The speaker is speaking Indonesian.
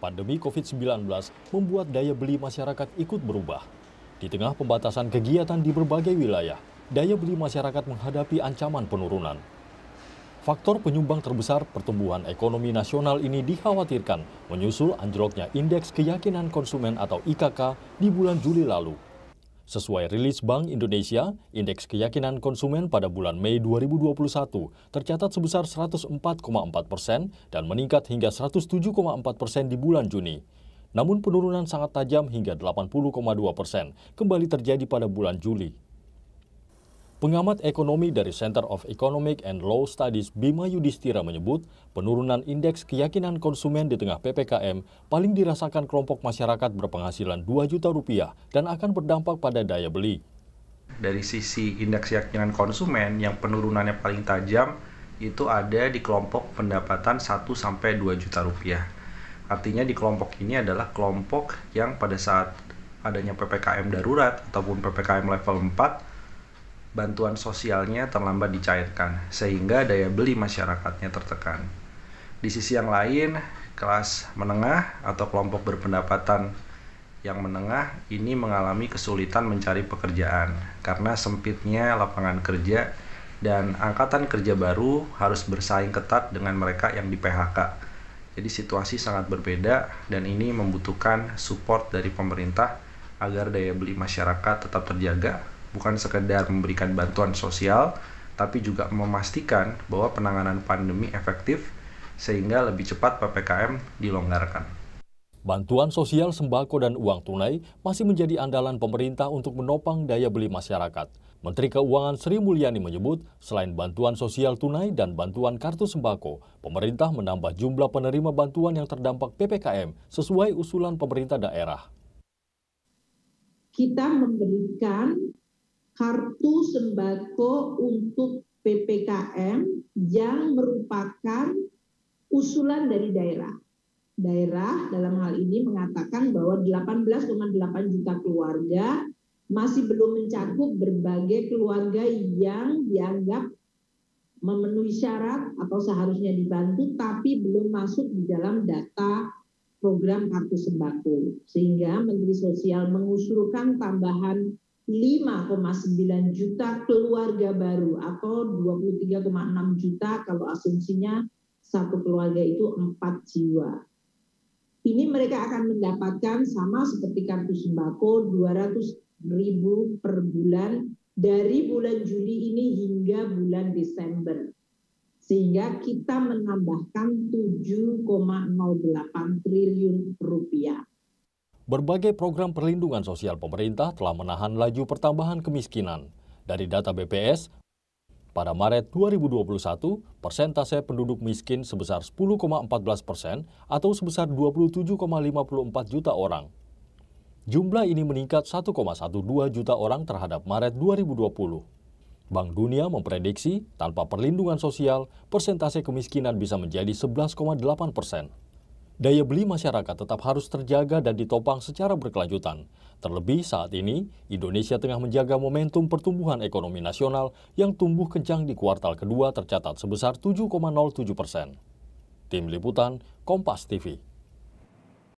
pandemi COVID-19 membuat daya beli masyarakat ikut berubah. Di tengah pembatasan kegiatan di berbagai wilayah, daya beli masyarakat menghadapi ancaman penurunan. Faktor penyumbang terbesar pertumbuhan ekonomi nasional ini dikhawatirkan menyusul anjloknya indeks keyakinan konsumen atau IKK di bulan Juli lalu Sesuai rilis Bank Indonesia, indeks keyakinan konsumen pada bulan Mei 2021 tercatat sebesar 104,4 persen dan meningkat hingga 107,4 persen di bulan Juni. Namun penurunan sangat tajam hingga 80,2 persen kembali terjadi pada bulan Juli. Pengamat ekonomi dari Center of Economic and Law Studies Bima Yudhistira menyebut, penurunan indeks keyakinan konsumen di tengah PPKM paling dirasakan kelompok masyarakat berpenghasilan 2 juta rupiah dan akan berdampak pada daya beli. Dari sisi indeks keyakinan konsumen yang penurunannya paling tajam itu ada di kelompok pendapatan 1 sampai 2 juta rupiah. Artinya di kelompok ini adalah kelompok yang pada saat adanya PPKM darurat ataupun PPKM level 4 bantuan sosialnya terlambat dicairkan, sehingga daya beli masyarakatnya tertekan. Di sisi yang lain, kelas menengah atau kelompok berpendapatan yang menengah ini mengalami kesulitan mencari pekerjaan karena sempitnya lapangan kerja dan angkatan kerja baru harus bersaing ketat dengan mereka yang di PHK. Jadi situasi sangat berbeda dan ini membutuhkan support dari pemerintah agar daya beli masyarakat tetap terjaga bukan sekedar memberikan bantuan sosial, tapi juga memastikan bahwa penanganan pandemi efektif sehingga lebih cepat PPKM dilonggarkan. Bantuan sosial sembako dan uang tunai masih menjadi andalan pemerintah untuk menopang daya beli masyarakat. Menteri Keuangan Sri Mulyani menyebut, selain bantuan sosial tunai dan bantuan kartu sembako, pemerintah menambah jumlah penerima bantuan yang terdampak PPKM sesuai usulan pemerintah daerah. Kita memberikan kartu sembako untuk PPKM yang merupakan usulan dari daerah. Daerah dalam hal ini mengatakan bahwa 18,8 juta keluarga masih belum mencakup berbagai keluarga yang dianggap memenuhi syarat atau seharusnya dibantu tapi belum masuk di dalam data program kartu sembako. Sehingga Menteri Sosial mengusulkan tambahan 5,9 juta keluarga baru atau 23,6 juta kalau asumsinya satu keluarga itu empat jiwa. Ini mereka akan mendapatkan sama seperti kartu sembako 200 ribu per bulan dari bulan Juli ini hingga bulan Desember. Sehingga kita menambahkan 7,08 triliun rupiah. Berbagai program perlindungan sosial pemerintah telah menahan laju pertambahan kemiskinan. Dari data BPS, pada Maret 2021, persentase penduduk miskin sebesar 10,14 persen atau sebesar 27,54 juta orang. Jumlah ini meningkat 1,12 juta orang terhadap Maret 2020. Bank Dunia memprediksi tanpa perlindungan sosial, persentase kemiskinan bisa menjadi 11,8 persen. Daya beli masyarakat tetap harus terjaga dan ditopang secara berkelanjutan. Terlebih saat ini, Indonesia tengah menjaga momentum pertumbuhan ekonomi nasional yang tumbuh kencang di kuartal kedua tercatat sebesar 7,07 persen. Tim Liputan, Kompas TV.